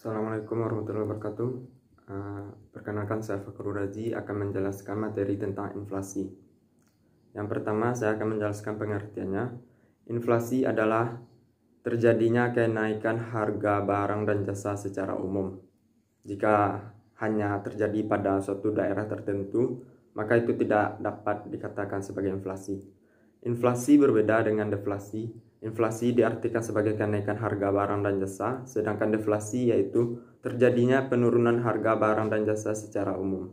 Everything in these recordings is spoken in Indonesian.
Assalamualaikum warahmatullahi wabarakatuh. Eh, perkenalkan saya Fakrul Raji akan menjelaskan materi tentang inflasi. Yang pertama, saya akan menjelaskan pengertiannya. Inflasi adalah terjadinya kenaikan harga barang dan jasa secara umum. Jika hanya terjadi pada suatu daerah tertentu, maka itu tidak dapat dikatakan sebagai inflasi. Inflasi berbeda dengan deflasi Inflasi diartikan sebagai kenaikan harga barang dan jasa, sedangkan deflasi yaitu terjadinya penurunan harga barang dan jasa secara umum.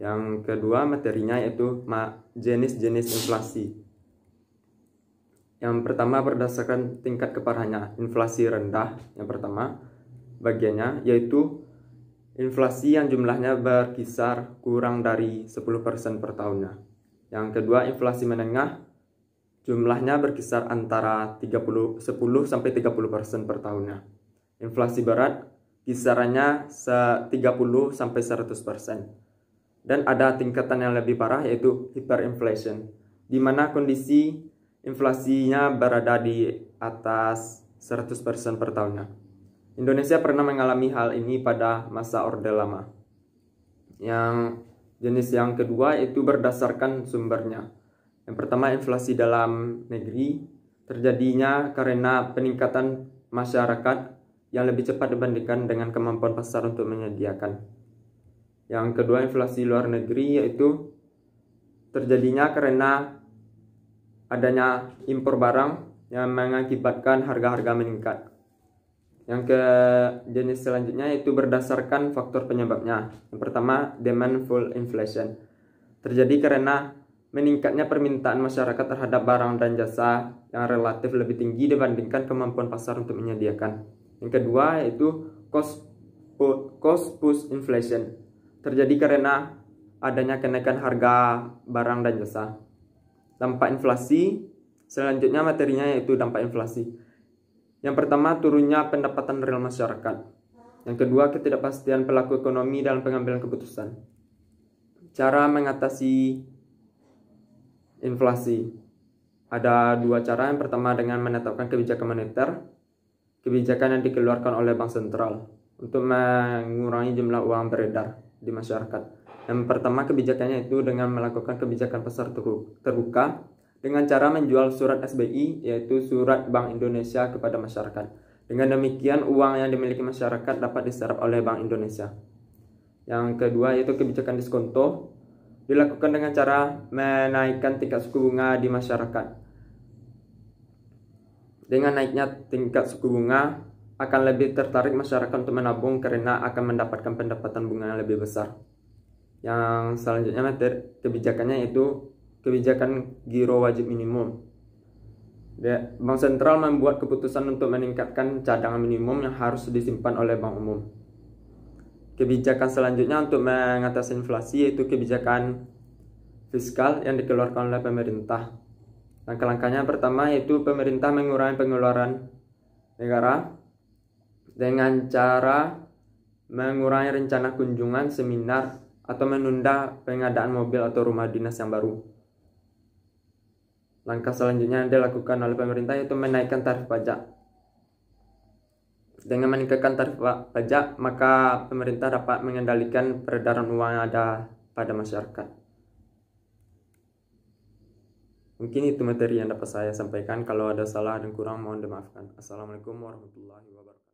Yang kedua materinya yaitu jenis-jenis inflasi. Yang pertama berdasarkan tingkat keparahannya, inflasi rendah yang pertama bagiannya yaitu inflasi yang jumlahnya berkisar kurang dari 10% per tahunnya. Yang kedua inflasi menengah Jumlahnya berkisar antara 30, 10 sampai 30 persen per tahunnya. Inflasi barat kisarannya 30 sampai 100 persen. Dan ada tingkatan yang lebih parah yaitu hyperinflation, di mana kondisi inflasinya berada di atas 100 persen per tahunnya. Indonesia pernah mengalami hal ini pada masa Orde Lama. Yang jenis yang kedua itu berdasarkan sumbernya. Yang pertama, inflasi dalam negeri terjadinya karena peningkatan masyarakat yang lebih cepat dibandingkan dengan kemampuan pasar untuk menyediakan. Yang kedua, inflasi luar negeri yaitu terjadinya karena adanya impor barang yang mengakibatkan harga-harga meningkat. Yang ke jenis selanjutnya yaitu berdasarkan faktor penyebabnya. Yang pertama, demand full inflation. Terjadi karena meningkatnya permintaan masyarakat terhadap barang dan jasa yang relatif lebih tinggi dibandingkan kemampuan pasar untuk menyediakan. Yang kedua yaitu cost cost push inflation terjadi karena adanya kenaikan harga barang dan jasa. Dampak inflasi selanjutnya materinya yaitu dampak inflasi. Yang pertama turunnya pendapatan real masyarakat. Yang kedua ketidakpastian pelaku ekonomi dalam pengambilan keputusan. Cara mengatasi inflasi. Ada dua cara. Yang pertama dengan menetapkan kebijakan moneter, kebijakan yang dikeluarkan oleh bank sentral untuk mengurangi jumlah uang beredar di masyarakat. Yang pertama kebijakannya itu dengan melakukan kebijakan pasar terbuka dengan cara menjual surat SBI yaitu surat Bank Indonesia kepada masyarakat. Dengan demikian uang yang dimiliki masyarakat dapat diserap oleh Bank Indonesia. Yang kedua yaitu kebijakan diskonto dilakukan dengan cara menaikkan tingkat suku bunga di masyarakat. Dengan naiknya tingkat suku bunga, akan lebih tertarik masyarakat untuk menabung karena akan mendapatkan pendapatan bunga yang lebih besar. Yang selanjutnya materi kebijakannya itu kebijakan giro wajib minimum. Bank sentral membuat keputusan untuk meningkatkan cadangan minimum yang harus disimpan oleh bank umum kebijakan selanjutnya untuk mengatasi inflasi yaitu kebijakan fiskal yang dikeluarkan oleh pemerintah. Langkah-langkahnya pertama yaitu pemerintah mengurangi pengeluaran negara dengan cara mengurangi rencana kunjungan, seminar, atau menunda pengadaan mobil atau rumah dinas yang baru. Langkah selanjutnya yang dilakukan oleh pemerintah yaitu menaikkan tarif pajak dengan meningkatkan tarif pajak, maka pemerintah dapat mengendalikan peredaran uang yang ada pada masyarakat. Mungkin itu materi yang dapat saya sampaikan. Kalau ada salah dan kurang, mohon dimaafkan. Assalamualaikum warahmatullahi wabarakatuh.